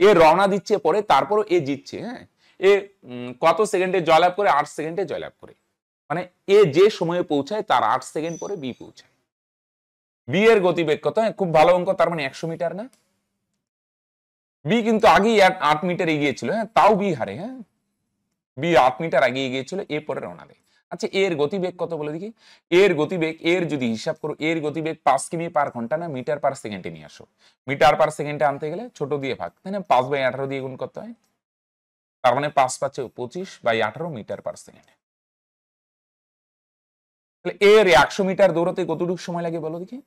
এ রওনা দিচ্ছে পরে তারপরও এ জিতছে হ্যাঁ এ কত সেকেন্ডে জয়লাভ করে আট সেকেন্ডে জয়লাভ করে মানে এ যে সময়ে পৌঁছায় তার আট সেকেন্ড পরে বি পৌঁছায় বি এর গতিবেগ কত খুব ভালো অঙ্ক তার মানে একশো মিটার না বি কিন্তু আগেই আট মিটার এগিয়েছিল হ্যাঁ তাও বি হারে হ্যাঁ বি আট মিটার আগে এগিয়েছিল এ পরে রওনা দেয় আচ্ছা এর গতিবেগ কত বলে দেখি এর গতিবেগ এর যদি হিসাব করো এর গতিবেগ পাঁচ কিমি পার ঘন্টা না মিটার পার সেকেন্ডে নিয়ে আসো মিটার পার সেকেন্ডে আনতে গেলে ছোট দিয়ে ভাগ তাই না পাঁচ বাই আঠারো দিয়ে গুণ করতে হয় তার মানে পাঁচ পাঁচে পঁচিশ বাই আঠারো মিটার পার সেকেন্ডে তাহলে এর একশো মিটার দৌড়তে কতটুকু সময় লাগে বলো দেখি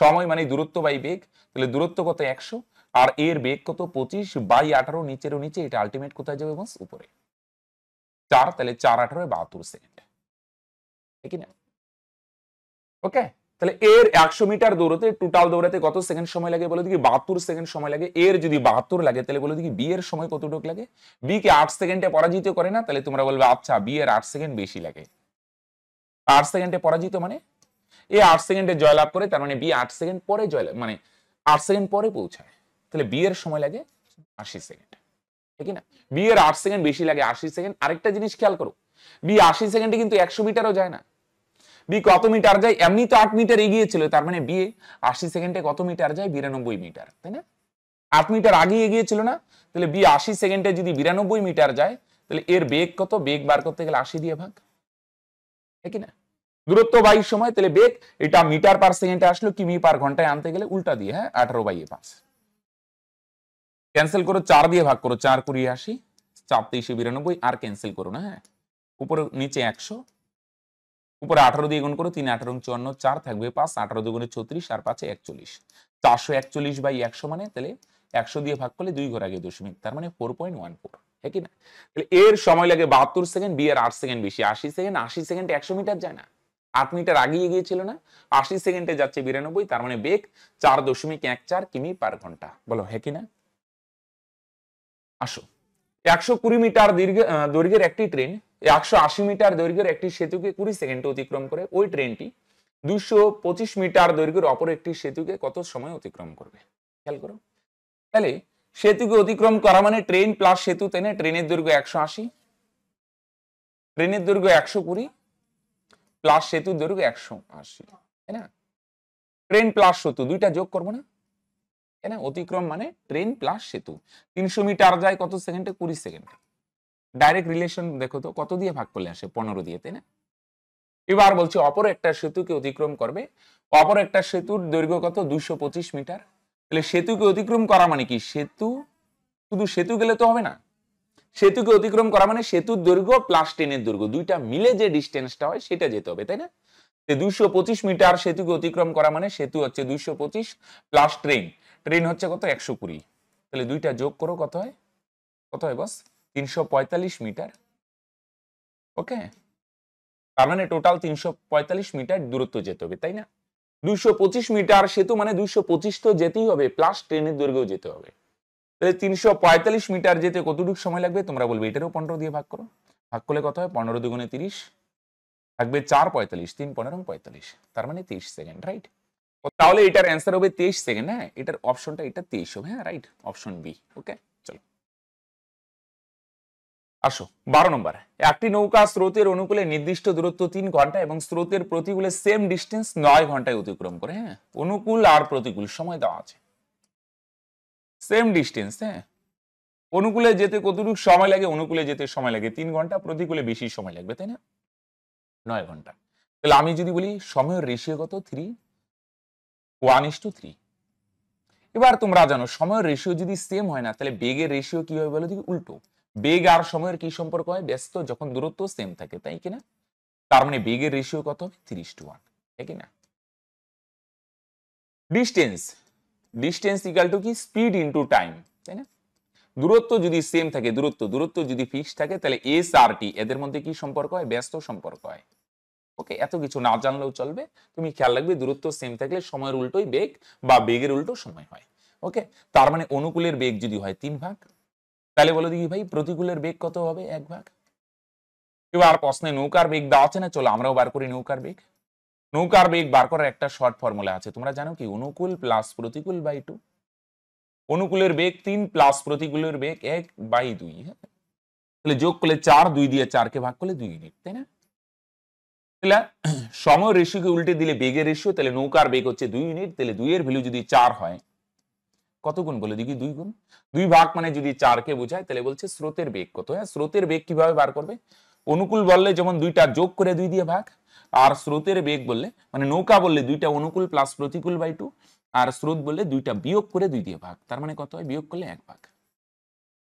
সময় মানে দূরত্ব বাই বেগ তাহলে দূরত্ব কত একশো আর এর বেগ কত পঁচিশ বাই আঠারো নিচেরও নিচে এটা আলটিমেট কোথায় যাবে বস উপরে চার তাহলে চার আঠারো বাহাত্তর সেকেন্ড না ওকে তাহলে এর একশো মিটার দৌড়তে টোটাল দৌড়াতে কত সেকেন্ড সময় লাগে বলে দেখি বাহাত্তর সেকেন্ড সময় লাগে এর যদি বাহাত্তর লাগে তাহলে বলে দেখি বি এর সময় কতটুকু লাগে বি কে আট সেকেন্ডে পরাজিত করে না তাহলে তোমরা বলবে আচ্ছা বি এর আট সেকেন্ড বেশি লাগে আট সেকেন্ডে পরাজিত মানে এ আট সেকেন্ডে জয়লাভ করে তার মানে বি আট সেকেন্ড পরে জয়লাভ মানে আট সেকেন্ড পরে পৌঁছায় তাহলে বি এর সময় লাগে আশি সেকেন্ড ঠিক না বি এর আট সেকেন্ড বেশি লাগে আশি সেকেন্ড আরেকটা জিনিস খেয়াল করো বি আশি সেকেন্ডে কিন্তু একশো মিটারও যায় না বি কত মিটার যায় এমনি তো আট মিটার এগিয়ে ছিল তার মানে বিয়ে আশি সেকেন্ডে কত মিটার যায় বিরানব্বই মিটার তাই না আট মিটার আগে এগিয়ে ছিল না তাহলে বি আশি সেকেন্ডে যদি বিরানব্বই মিটার যায় তাহলে এর বেগ কত বেগ বার করতে গেলে আশি দিয়ে ভাগ না দূরত্ব বাইশ সময় তাহলে বেগ এটা মিটার পার সেকেন্ডে আসলো কিমি পার ঘন্টায় আনতে গেলে উল্টা দিয়ে হ্যাঁ আঠারো বাই পাঁচ ক্যান্সেল করো চার দিয়ে ভাগ করো চার কুড়ি আশি চার তেইশে বিরানব্বই আর ক্যান্সেল করো না হ্যাঁ উপরে নিচে একশো উপরে আঠারো দিয়ে গুণ করো তিন আঠারো চুয়ান্ন চার থাকবে পাঁচ আঠারো দুগুণে ছত্রিশ আর পাঁচে একচল্লিশ চারশো একচল্লিশ বাই একশো মানে তাহলে একশো দিয়ে ভাগ করলে দুই ঘর আগে দশমিক তার মানে ফোর পয়েন্ট ওয়ান ফোর হ্যাঁ কি না তাহলে এর সময় লাগে বাহাত্তর সেকেন্ড বি আর আট সেকেন্ড বেশি আশি সেকেন্ড আশি সেকেন্ড একশো মিটার যায় না আট মিটার আগিয়ে গিয়েছিল না আশি সেকেন্ডে যাচ্ছে বিরানব্বই তার মানে বেগ চার দশমিক এক চার কিমি পার ঘন্টা বলো হ্যাঁ কি না আসো একশো কুড়ি মিটার দীর্ঘ দৈর্ঘ্যের একটি ট্রেন একশো আশি মিটার দৈর্ঘ্যের একটি সেতুকে কুড়ি সেকেন্ডে অতিক্রম করে ওই ট্রেনটি দুশো পঁচিশ মিটার দৈর্ঘ্যের অপর একটি সেতুকে কত সময় অতিক্রম করবে খেয়াল করো তাহলে সেতুকে অতিক্রম করা মানে ট্রেন প্লাস সেতু তেনে ট্রেনের দৈর্ঘ্য একশো আশি ট্রেনের দৈর্ঘ্য একশো কুড়ি প্লাস সেতুর দৈর্ঘ্য একশো আশি তাই না ট্রেন প্লাস সেতু দুইটা যোগ করবো না তাই না অতিক্রম মানে ট্রেন প্লাস সেতু তিনশো মিটার যায় কত সেকেন্ডে কুড়ি সেকেন্ডে ডাইরেক্ট রিলেশন দেখো তো কত দিয়ে ভাগ করলে আসে পনেরো দিয়ে তাই না এবার বলছি অপর একটা সেতুকে অতিক্রম করবে অপর একটা সেতুর দৈর্ঘ্য কত দুইশো মিটার তাহলে সেতুকে অতিক্রম করা মানে কি সেতু শুধু সেতু গেলে তো হবে না সেতুকে অতিক্রম করা মানে সেতুর দৈর্ঘ্য প্লাস ট্রেনের দৈর্ঘ্য দুইটা মিলে যে ডিস্টেন্সটা হয় সেটা যেতে হবে তাই না দুইশো পঁচিশ মিটার সেতুকে অতিক্রম করা মানে সেতু হচ্ছে দুইশো পঁচিশ প্লাস ট্রেন ট্রেন হচ্ছে কত একশো কুড়ি তাহলে দুইটা যোগ করো কত হয় কত হয় বস তিনশো পঁয়তাল্লিশ মিটার ওকে তার মানে টোটাল তিনশো পঁয়তাল্লিশ মিটার দূরত্ব যেতে হবে তাই না 225 পঁচিশ মিটার সেতু মানে দুইশো পঁচিশ তো যেতেই হবে প্লাস ট্রেনের দৈর্ঘ্য যেতে হবে তাহলে তিনশো পঁয়তাল্লিশ মিটার যেতে কতটুকু সময় লাগবে তোমরা বলবে এটারও পনেরো দিয়ে ভাগ করো ভাগ করলে কত হয় পনেরো দুগুণে তিরিশ থাকবে চার পঁয়তাল্লিশ তিন পনেরো পঁয়তাল্লিশ তার মানে তেইশ সেকেন্ড রাইট তাহলে এটার অ্যান্সার হবে তেইশ সেকেন্ড হ্যাঁ এটার অপশনটা এটা তেইশ হবে হ্যাঁ রাইট অপশন বি ওকে আসো বারো নম্বর একটি নৌকা স্রোতের অনুকূলে নির্দিষ্ট দূরত্ব তিন ঘন্টা এবং স্রোতের প্রতিকূলে সেম ডিস্টেন্স নয় ঘন্টায় অতিক্রম করে হ্যাঁ অনুকূল আর প্রতিকূল সময় দেওয়া আছে সেম ডিস্টেন্স হ্যাঁ অনুকূলে যেতে কতটুকু সময় লাগে অনুকূলে যেতে সময় লাগে তিন ঘন্টা প্রতিকূলে বেশি সময় লাগবে তাই না নয় ঘন্টা তাহলে আমি যদি বলি সময়ের রেশিও কত three one is two three এবার তোমরা জানো সময়ের রেশিও যদি সেম হয় না তাহলে বেগের রেশিও কি হবে বলো দেখি উল্টো বেগ আর সময়ের কি সম্পর্ক হয় ব্যস্ত যখন দূরত্ব সেম থাকে তাই কিনা তার মানে বেগের রেশিও কত হবে থ্রিস টু ওয়ান তাই কিনা ডিস্টেন্স ডিস্টেন্স ইকাল টু কি স্পিড ইন্টু টাইম তাই না দূরত্ব যদি সেম থাকে দূরত্ব দূরত্ব যদি ফিক্স থাকে তাহলে এস আর টি এদের মধ্যে কি সম্পর্ক হয় ব্যস্ত সম্পর্ক হয় ওকে এত কিছু না জানলেও চলবে তুমি খেয়াল রাখবে দূরত্ব সেম থাকলে সময়ের উল্টোই বেগ বা বেগের উল্টো সময় হয় ওকে তার মানে অনুকূলের বেগ যদি হয় তিন ভাগ তাহলে বলে দেখি ভাই প্রতিকূলের বেগ কত হবে এক ভাগ এবার প্রশ্নে নৌকার বেগ দেওয়া আছে না চলো আমরাও বার করি নৌকার বেগ নৌকার বেগ বার করার একটা শর্ট ফর্মুলা আছে তোমরা জানো কি অনুকূল প্লাস প্রতিকূল বাই টু অনুকূলের বেগ তিন প্লাস প্রতিকূলের বেগ এক বাই দুই হ্যাঁ তাহলে যোগ করলে চার দুই দিয়ে চারকে ভাগ করলে দুই ইউনিট তাই না তাহলে সময় রেশিওকে উল্টে দিলে বেগের রেশিও তাহলে নৌকার বেগ হচ্ছে দুই ইউনিট তাহলে দুইয়ের ভ্যালু যদি চার হয় কত গুণ বলে দিকে দুই গুণ দুই ভাগ মানে যদি চারকে বোঝায় তাহলে বলছে স্রোতের বেগ কত হ্যাঁ স্রোতের বেগ কিভাবে বার করবে অনুকূল বললে যেমন দুইটা যোগ করে দুই দিয়ে ভাগ আর স্রোতের বেগ বললে মানে নৌকা বললে দুইটা অনুকূল প্লাস প্রতিকূল বাই টু আর স্রোত বললে দুইটা বিয়োগ করে দুই দিয়ে ভাগ তার মানে কত হয় বিয়োগ করলে এক ভাগ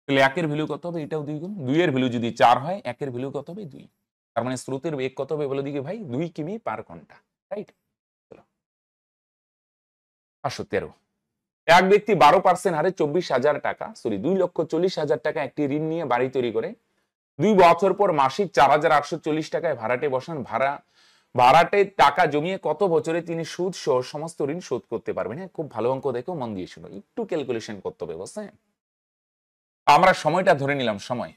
তাহলে একের ভ্যালু কত হবে এটাও দুই গুণ দুইয়ের ভ্যালু যদি চার হয় একের ভ্যালু কত হবে দুই তার মানে স্রোতের বেগ কত হবে বলে দিকে ভাই দুই কিমি পার ঘন্টা রাইট আসো তেরো এক ব্যক্তি বারো পার্সেন্ট হারে চব্বিশ হাজার টাকা সরি দুই লক্ষ চল্লিশ হাজার টাকা একটি ঋণ নিয়ে বাড়ি তৈরি করে দুই বছর পর মাসিক চার হাজার আটশো চল্লিশ টাকায় ভাড়াটে বসান ভাড়া ভাড়াটে টাকা জমিয়ে কত বছরে তিনি সুদ সহ সমস্ত ঋণ শোধ করতে পারবেন হ্যাঁ খুব ভালো অঙ্ক দেখো মন দিয়ে শুনো একটু ক্যালকুলেশন করতে হবে বুঝতে আমরা সময়টা ধরে নিলাম সময়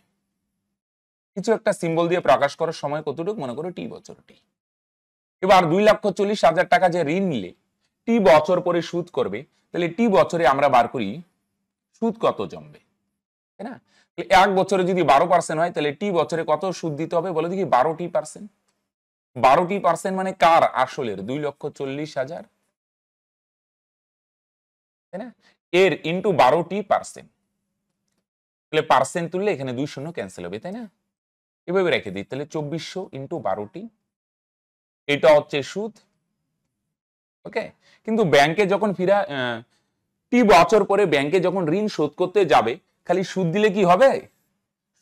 কিছু একটা সিম্বল দিয়ে প্রকাশ করার সময় কতটুকু মনে করো টি বছর টি এবার দুই লক্ষ চল্লিশ হাজার টাকা যে ঋণ নিলে টি বছর পরে সুদ করবে তাহলে টি বছরে আমরা বার করি সুদ কত জমবে তাই না এক বছরে যদি বারো পার্সেন্ট হয় তাহলে টি বছরে কত সুদ দিতে হবে বলে দেখি বারোটি পার্সেন্ট বারোটি পার্সেন্ট মানে কার আসলের দুই লক্ষ চল্লিশ হাজার তাই না এর ইন্টু বারোটি পার্সেন্ট তাহলে পার্সেন্ট তুললে এখানে দুই শূন্য ক্যান্সেল হবে তাই না এভাবে রেখে দিই তাহলে চব্বিশশো ইন্টু বারোটি এটা হচ্ছে সুদ ওকে কিন্তু ব্যাংকে যখন ফিরা টি বছর পরে ব্যাংকে যখন ঋণ শোধ করতে যাবে খালি সুদ দিলে কি হবে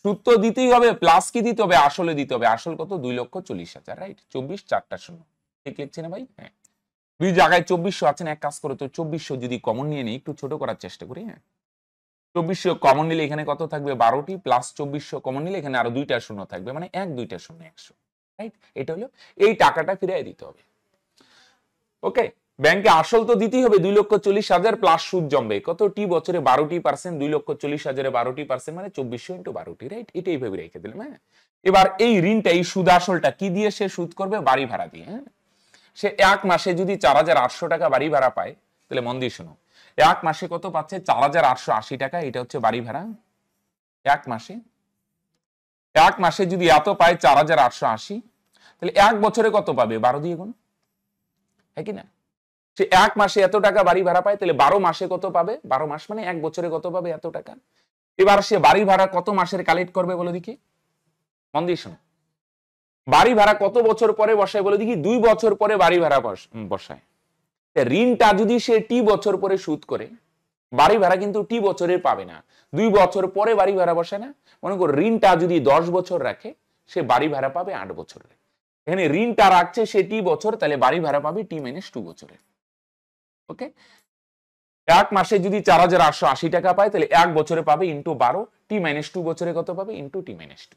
সুদ তো দিতেই হবে প্লাস কি দিতে হবে আসলে দিতে হবে আসল কত দুই লক্ষ চল্লিশ হাজার রাইট চব্বিশ চারটা শূন্য ঠিক লিখছি না ভাই হ্যাঁ দুই জায়গায় চব্বিশশো আছে না এক কাজ করে তো চব্বিশশো যদি কমন নিয়ে নিই একটু ছোট করার চেষ্টা করি হ্যাঁ চব্বিশশো কমন নিলে এখানে কত থাকবে বারোটি প্লাস চব্বিশশো কমন নিলে এখানে আরো দুইটা শূন্য থাকবে মানে এক দুইটা শূন্য একশো রাইট এটা হলো এই টাকাটা ফিরাই দিতে হবে ওকে ব্যাংকে আসল তো দিতেই হবে দুই লক্ষ চল্লিশ হাজার প্লাস সুদ জমবে কতটি বছরে বারোটি পার্সেন্ট দুই লক্ষ চল্লিশ হাজারে বারোটি পার্সেন্ট মানে চব্বিশ ইন্টু বারোটি রাইট এটা এইভাবে রেখে দিলাম হ্যাঁ এবার এই ঋণটা এই সুদ আসলটা কি দিয়ে সে সুদ করবে বাড়ি ভাড়া দিয়ে হ্যাঁ সে এক মাসে যদি চার হাজার আটশো টাকা বাড়ি ভাড়া পায় তাহলে মন দিয়ে শুনো এক মাসে কত পাচ্ছে চার হাজার আটশো আশি টাকা এটা হচ্ছে বাড়ি ভাড়া এক মাসে এক মাসে যদি এত পায় চার হাজার আটশো আশি তাহলে এক বছরে কত পাবে বারো দিয়ে গুণ হ্যাঁ কি না সে এক মাসে এত টাকা বাড়ি ভাড়া পায় তাহলে বারো মাসে কত পাবে বারো মাস মানে এক বছরে কত পাবে এত টাকা এবার সে বাড়ি ভাড়া কত মাসের কালেক্ট করবে বলে দেখি মন দিয়ে শোনো বাড়ি ভাড়া কত বছর পরে বসায় বলে দেখি দুই বছর পরে বাড়ি ভাড়া বসায় ঋণটা যদি সে টি বছর পরে সুদ করে বাড়ি ভাড়া কিন্তু টি বছরে পাবে না দুই বছর পরে বাড়ি ভাড়া বসে না মনে করো ঋণটা যদি দশ বছর রাখে সে বাড়ি ভাড়া পাবে আট বছর এখানে ঋণটা রাখছে সে টি বছর তাহলে বাড়ি ভাড়া পাবে টি মাইনাস টু বছরে ওকে এক মাসে যদি চার হাজার আটশো আশি টাকা পায় তাহলে এক বছরে পাবে ইন্টু বারো টি মাইনাস টু বছরে কত পাবে ইন্টু টি মাইনাস টু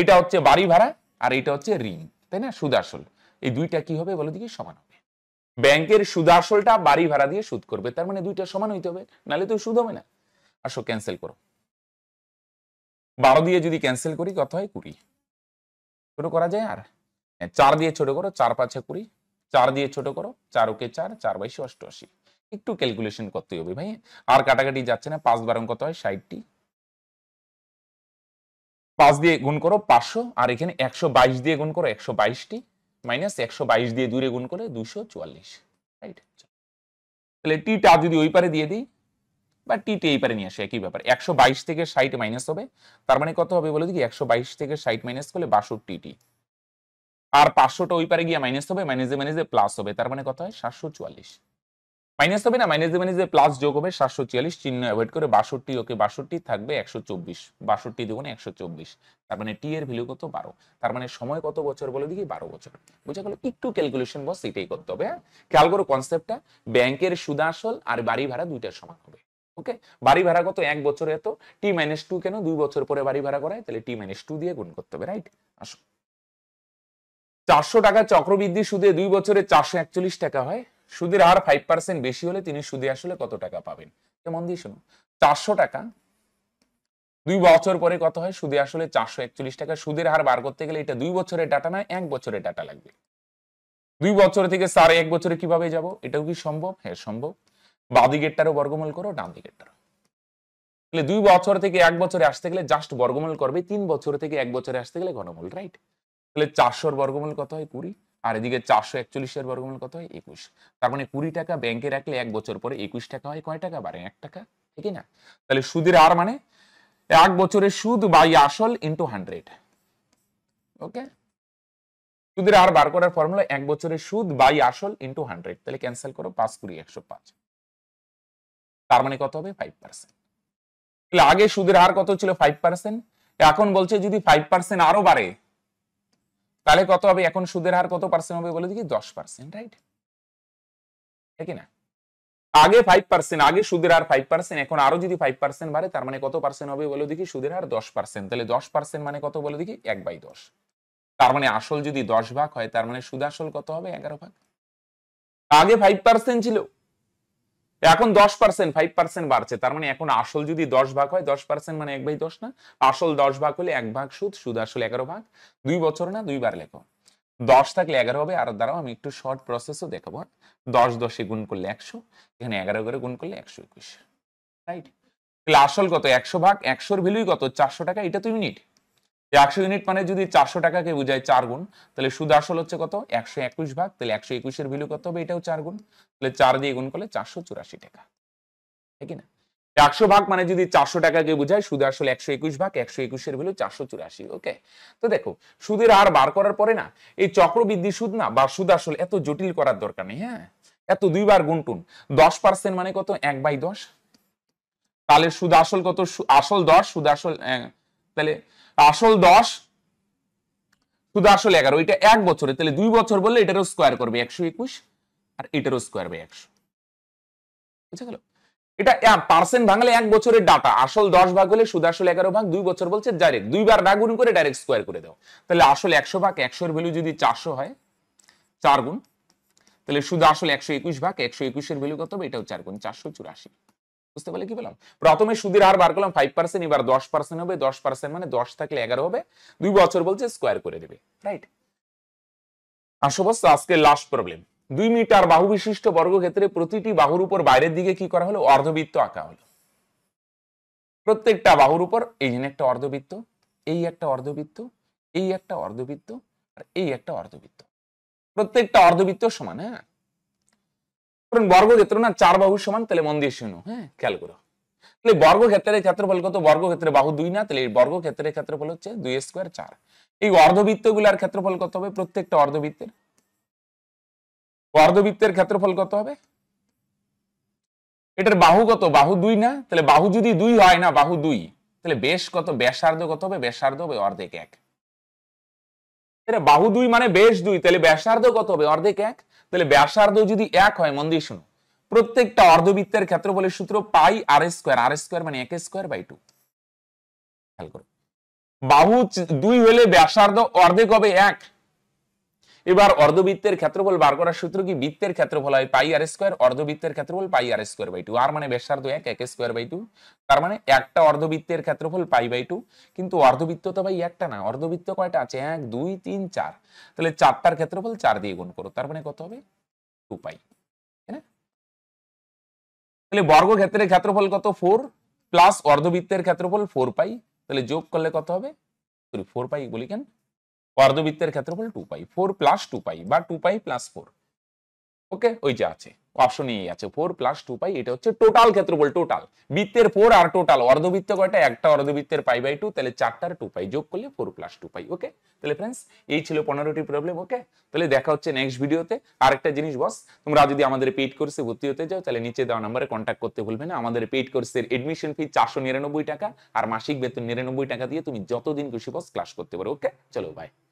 এটা হচ্ছে বাড়ি ভাড়া আর এটা হচ্ছে ঋণ তাই না সুদাসল এই দুইটা কি হবে বলো দেখি সমান হবে ব্যাংকের সুদাসলটা বাড়ি ভাড়া দিয়ে সুদ করবে তার মানে দুইটা সমান হইতে হবে নাহলে তো সুদ হবে না আসো ক্যান্সেল করো বারো দিয়ে যদি ক্যান্সেল করি কত হয় কুড়ি করা যায় আর হ্যাঁ, চার দিয়ে ছোট করো চার পাঁচে কুড়ি চার দিয়ে ছোট করো চার ওকে চার চার বাইশে অষ্টআশি একটু ক্যালকুলেশন করতে হবে ভাই আর কাটাকাটি যাচ্ছে না পাঁচ বারং কত হয় ষাটটি পাঁচ দিয়ে গুণ করো পাঁচশো আর এখানে একশো বাইশ দিয়ে গুণ করো একশো বাইশটি মাইনাস একশো বাইশ দিয়ে দূরে গুণ করে দুশো চুয়াল্লিশ রাইট তাহলে টিটা যদি ওই পারে দিয়ে দিই বা টিটি এই পারে নিয়ে আসে একই ব্যাপার একশো বাইশ থেকে ষাট মাইনাস হবে তার মানে কত হবে বলে দিকে একশো বাইশ থেকে ষাট মাইনাস করলে বাষট্টি টি আর পাঁচশোটা ওই পারে গিয়ে মাইনাস হবে মাইনাস দিয়ে মাইনাস দিয়ে প্লাস হবে তার মানে কথা হয় সাতশো চুয়াল্লিশ মাইনাস হবে না মাইনাস দিয়ে মাইনাস দিয়ে প্লাস যোগ হবে সাতশো চুয়াল্লিশ চিহ্ন অ্যাভয়েড করে বাষট্টি ওকে বাষট্টি থাকবে একশো চব্বিশ বাষট্টি দেবো না একশো চব্বিশ তার মানে টি এর ভ্যালু কত বারো তার মানে সময় কত বছর বলে দিকে বারো বছর বুঝা গেল একটু ক্যালকুলেশন বস এটাই করতে হবে হ্যাঁ খেয়াল করো কনসেপ্টটা ব্যাংকের সুদ আসল আর বাড়ি ভাড়া দুইটার সমান হবে ওকে বাড়ি ভাড়া কত এক বছরে এত টি মাইনাস টু কেন দুই বছর পরে বাড়ি ভাড়া করায় তাহলে টি মাইনাস টু দিয়ে গুণ করতে হবে রাইট আসো চারশো টাকা চক্রবৃদ্ধি সুদে দুই বছরে চারশো একচল্লিশ টাকা হয় সুদের হার ফাইভ পার্সেন্ট বেশি হলে তিনি সুদে আসলে কত টাকা পাবেন মন দিয়ে শুনুন চারশো টাকা দুই বছর পরে কত হয় সুদে আসলে চারশো একচল্লিশ টাকা সুদের হার বার করতে গেলে এটা দুই বছরের ডাটা নয় এক বছরের ডাটা লাগবে দুই বছর থেকে সাড়ে এক বছরে কিভাবে যাব এটাও কি সম্ভব হ্যাঁ সম্ভব বাদিকেরটারও বর্গমূল করো ডান দিকেরটারও তাহলে দুই বছর থেকে এক বছরে আসতে গেলে জাস্ট বর্গমূল করবে তিন বছর থেকে এক বছরে আসতে গেলে ঘনমূল রাইট তাহলে চারশোর বর্গমূল কত হয় কুড়ি আর এদিকে চারশো একচল্লিশের বর্গমূল কত হয় একুশ তার মানে কুড়ি টাকা ব্যাংকে রাখলে এক বছর পরে একুশ টাকা হয় কয় টাকা বাড়ে এক টাকা ঠিক না তাহলে সুদের আর মানে এক বছরের সুদ বাই আসল ইন্টু হান্ড্রেড ওকে সুদের আর বার করার ফর্মুলা এক বছরের সুদ বাই আসল ইন্টু হান্ড্রেড তাহলে ক্যান্সেল করো পাঁচ কুড়ি একশো পাঁচ তার মানে কত হবে ফাইভ পার্সেন্ট তাহলে আগে সুদের হার কত ছিল ফাইভ পার্সেন্ট এখন বলছে যদি ফাইভ পার্সেন্ট আরো বাড়ে তাহলে কত হবে এখন সুদের হার কত পার্সেন্ট হবে বলে দেখি দশ পার্সেন্ট রাইট কি না আগে ফাইভ পার্সেন্ট আগে সুদের হার ফাইভ পার্সেন্ট এখন আরো যদি ফাইভ পার্সেন্ট বাড়ে তার মানে কত পার্সেন্ট হবে বলে দেখি সুদের হার দশ পার্সেন্ট তাহলে দশ পার্সেন্ট মানে কত বলে দেখি এক বাই দশ তার মানে আসল যদি দশ ভাগ হয় তার মানে সুদ আসল কত হবে এগারো ভাগ আগে ফাইভ পার্সেন্ট ছিল এখন দশ পার্সেন্ট ফাইভ পার্সেন্ট বাড়ছে তার মানে এখন আসল যদি দশ ভাগ হয় দশ পার্সেন্ট মানে এক ভাই দশ না আসল দশ ভাগ হলে এক ভাগ সুদ সুদ আসলে এগারো ভাগ দুই বছর না দুইবার লেখো দশ থাকলে এগারো হবে আর দ্বারাও আমি একটু শর্ট প্রসেসও দেখাবো দশ দশে গুণ করলে একশো এখানে এগারো এগারো গুণ করলে একশো একুশ রাইট আসল কত একশো ভাগ একশোর ভ্যালুই কত চারশো টাকা এটা তো ইউনিট একশো ইউনিট মানে যদি চারশো টাকাকে বুঝায় চার গুণ তাহলে সুদ আসল হচ্ছে কত একশো একুশ ভাগ তাহলে একশো একুশের ভ্যালু কত হবে এটাও চার গুণ তাহলে চার দিয়ে গুণ করলে চারশো চুরাশি টাকা ঠিক না একশো ভাগ মানে যদি চারশো টাকাকে বুঝায় সুদ আসলে একশো একুশ ভাগ একশো একুশের ভ্যালু চারশো চুরাশি ওকে তো দেখো সুদের আর বার করার পরে না এই চক্রবৃদ্ধি সুদ না বা সুদ আসল এত জটিল করার দরকার নেই হ্যাঁ এত দুইবার গুনটুন দশ পার্সেন্ট মানে কত এক বাই দশ তাহলে সুদ আসল কত আসল দশ সুদ আসল তাহলে আসল দশ শুধু আসলে এগারো এটা এক বছরে তাহলে দুই বছর বললে এটারও স্কোয়ার করবে একশো একুশ আর এটারও স্কোয়ার একশো বুঝে গেল এটা পার্সেন্ট ভাঙলে এক বছরের ডাটা আসল দশ ভাগ হলে সুদ আসল এগারো ভাগ দুই বছর বলছে ডাইরেক্ট দুইবার ভাগ গুণ করে ডাইরেক্ট স্কোয়ার করে দাও তাহলে আসল একশো ভাগ একশোর ভ্যালু যদি চারশো হয় চার গুণ তাহলে সুদ আসল একশো একুশ ভাগ একশো একুশের ভ্যালু কত হবে এটাও চার গুণ চারশো চুরাশি বুঝতে পারলে কি বললাম প্রথমে সুদের হার বার করলাম ফাইভ পার্সেন্ট এবার দশ পার্সেন্ট হবে দশ পার্সেন্ট মানে দশ থাকলে এগারো হবে দুই বছর বলছে স্কোয়ার করে দেবে রাইট আসো বস আজকে লাস্ট প্রবলেম দুই মিটার বাহু বিশিষ্ট বর্গক্ষেত্রে প্রতিটি বাহুর উপর বাইরের দিকে কি করা হলো অর্ধবৃত্ত আঁকা হলো প্রত্যেকটা বাহুর উপর এই জন্য একটা অর্ধবৃত্ত এই একটা অর্ধবৃত্ত এই একটা অর্ধবৃত্ত আর এই একটা অর্ধবৃত্ত প্রত্যেকটা অর্ধবৃত্ত সমান হ্যাঁ কারণ ক্ষেত্র না চার বাহু সমান তাহলে মন দিয়ে শূন্য হ্যাঁ খেয়াল করো তাহলে বর্গক্ষেত্রের ক্ষেত্রফল কত বর্গক্ষেত্রে বাহু দুই না তাহলে এই বর্গক্ষেত্রের ক্ষেত্রফল হচ্ছে দুই স্কোয়ার চার এই গুলার ক্ষেত্রফল কত হবে প্রত্যেকটা অর্ধবৃত্তের অর্ধবৃত্তের ক্ষেত্রফল কত হবে এটার বাহু কত বাহু দুই না তাহলে বাহু যদি দুই হয় না বাহু দুই তাহলে বেশ কত ব্যাসার্ধ কত হবে ব্যাসার্ধ হবে অর্ধেক এক বাহু দুই মানে বেশ দুই তাহলে ব্যাসার্ধ কত হবে অর্ধেক এক তাহলে ব্যাসার্ধ যদি এক হয় মন দিয়ে শুনো প্রত্যেকটা অর্ধবৃত্তের বলে সূত্র পাই আর স্কোয়ার আর স্কোয়ার মানে এক স্কোয়ার বাই টু খেয়াল করো বাহু দুই হলে ব্যাসার্ধ অর্ধেক হবে এক এবার অর্ধবৃত্তের ক্ষেত্রফল বার করার সূত্র কি বৃত্তের ক্ষেত্রফল হয় পাই আর স্কোয়ার অর্ধবৃত্তের ক্ষেত্রফল pi r square by two r মানে ব্যাসার্ধ এক এক স্কোয়ার বাই টু তার মানে একটা অর্ধবৃত্তের ক্ষেত্রফল পাই বাই টু কিন্তু অর্ধবৃত্ত তো ভাই একটা না অর্ধবৃত্ত কয়টা আছে এক দুই তিন চার তাহলে চারটার ক্ষেত্রফল চার দিয়ে গুণ করো তার মানে কত হবে টু পাই তাহলে বর্গ ক্ষেত্রের ক্ষেত্রফল কত ফোর প্লাস অর্ধবৃত্তের ক্ষেত্রফল ফোর পাই তাহলে যোগ করলে কত হবে সরি ফোর পাই বলি কেন অর্ধবৃত্তের ক্ষেত্রফল two pi four plus two pi বা two pi plus four okay ওই যে আছে অপশন অপশনেই আছে ফোর প্লাস টু পাই এটা হচ্ছে টোটাল ক্ষেত্রফল টোটাল বৃত্তের ফোর আর টোটাল অর্ধবৃত্ত কয়টা একটা অর্ধবৃত্তের পাই বাই টু তাহলে চারটার টু পাই যোগ করলে four plus two pi okay তাহলে ফ্রেন্ডস এই ছিল পনেরোটি প্রবলেম ওকে তাহলে দেখা হচ্ছে নেক্সট ভিডিওতে আর একটা জিনিস বস তোমরা যদি আমাদের পেইড কোর্সে ভর্তি হতে যাও তাহলে নিচে দেওয়া নাম্বারে কন্ট্যাক্ট করতে ভুলবে না আমাদের পেইড কোর্সের এডমিশন ফি চারশো টাকা আর মাসিক বেতন নিরানব্বই টাকা দিয়ে তুমি যতদিন খুশি বস ক্লাস করতে পারো ওকে চলো বাই